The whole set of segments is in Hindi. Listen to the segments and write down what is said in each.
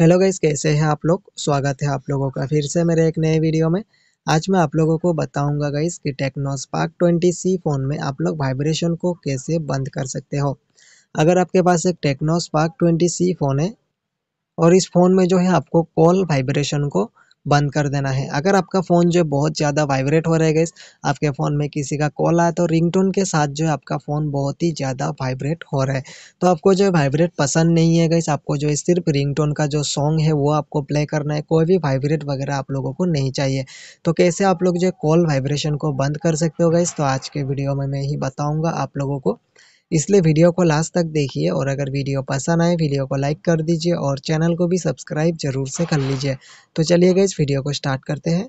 हेलो गाइस कैसे हैं आप लोग स्वागत है आप लोगों का फिर से मेरे एक नए वीडियो में आज मैं आप लोगों को बताऊंगा गाइस कि Tecno Spark twenty C phone में आप लोग वाइब्रेशन को कैसे बंद कर सकते हो अगर आपके पास एक Tecno Spark twenty C phone है और इस फ़ोन में जो है आपको कॉल वाइब्रेशन को बंद कर देना है अगर आपका फ़ोन जो है बहुत ज़्यादा वाइब्रेट हो रहा है गैस आपके फ़ोन में किसी का कॉल आया तो रिंगटोन के साथ जो है आपका फ़ोन बहुत ही ज़्यादा वाइब्रेट हो रहा है तो आपको जो है वाइब्रेट पसंद नहीं है गैस आपको जो है सिर्फ रिंगटोन का जो सॉन्ग है वो आपको प्ले करना है कोई भी वाइब्रेट वगैरह आप लोगों को नहीं चाहिए तो कैसे आप लोग जो है कॉल वाइब्रेशन को बंद कर सकते हो गैस तो आज के वीडियो में मैं यही बताऊँगा आप लोगों को इसलिए वीडियो को लास्ट तक देखिए और अगर वीडियो पसंद आए वीडियो को लाइक कर दीजिए और चैनल को भी सब्सक्राइब जरूर से कर लीजिए तो चलिए गए इस वीडियो को स्टार्ट करते हैं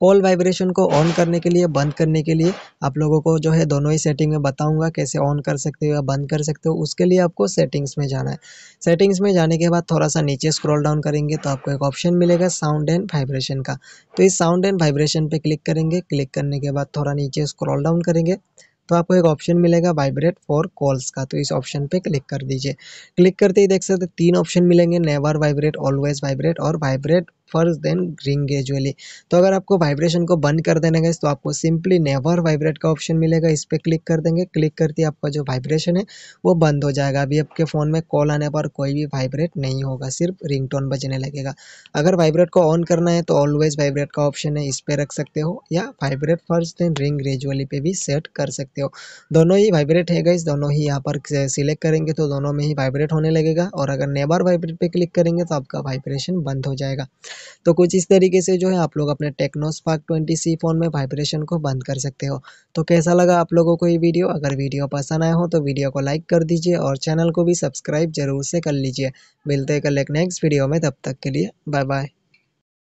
कॉल वाइब्रेशन को ऑन करने के लिए बंद करने के लिए आप लोगों को जो है दोनों ही सेटिंग में बताऊंगा कैसे ऑन कर सकते हो या बंद कर सकते हो उसके लिए आपको सेटिंग्स में जाना है सेटिंग्स में जाने के बाद थोड़ा सा नीचे स्क्रॉल डाउन करेंगे तो आपको एक ऑप्शन मिलेगा साउंड एंड वाइब्रेशन का तो इस साउंड एंड वाइब्रेशन पर क्लिक करेंगे क्लिक करने के बाद थोड़ा नीचे स्क्रॉल डाउन करेंगे तो आपको एक ऑप्शन मिलेगा वाइब्रेट फॉर कॉल्स का तो इस ऑप्शन पे क्लिक कर दीजिए क्लिक करते ही देख सकते तीन ऑप्शन मिलेंगे नेवर वाइब्रेट ऑलवेज वाइब्रेट और vibrate first then ring gradually तो अगर आपको वाइब्रेशन को बंद कर देने गए तो आपको सिंपली नेवर वाइब्रेट का ऑप्शन मिलेगा इस पर क्लिक कर देंगे क्लिक करते ही आपका जो वाइब्रेशन है वो बंद हो जाएगा अभी आपके फ़ोन में कॉल आने पर कोई भी वाइब्रेट नहीं होगा सिर्फ रिंगटोन बजने लगेगा अगर वाइब्रेट को ऑन करना है तो ऑलवेज वाइब्रेट का ऑप्शन है इस पर रख सकते हो या vibrate first then ring gradually पे भी सेट कर सकते सकते हो दोनों ही वाइब्रेट है गाइज दोनों ही यहाँ पर सिलेक्ट करेंगे तो दोनों में ही वाइब्रेट होने लगेगा और अगर नेबर वाइब्रेट पे क्लिक करेंगे तो आपका वाइब्रेशन बंद हो जाएगा तो कुछ इस तरीके से जो है आप लोग अपने Tecno Spark twenty C phone में वाइब्रेशन को बंद कर सकते हो तो कैसा लगा आप लोगों को ये वीडियो अगर वीडियो पसंद आया हो तो वीडियो को लाइक कर दीजिए और चैनल को भी सब्सक्राइब जरूर से कर लीजिए मिलते हैं कल एक नेक्स्ट वीडियो में तब तक के लिए बाय बाय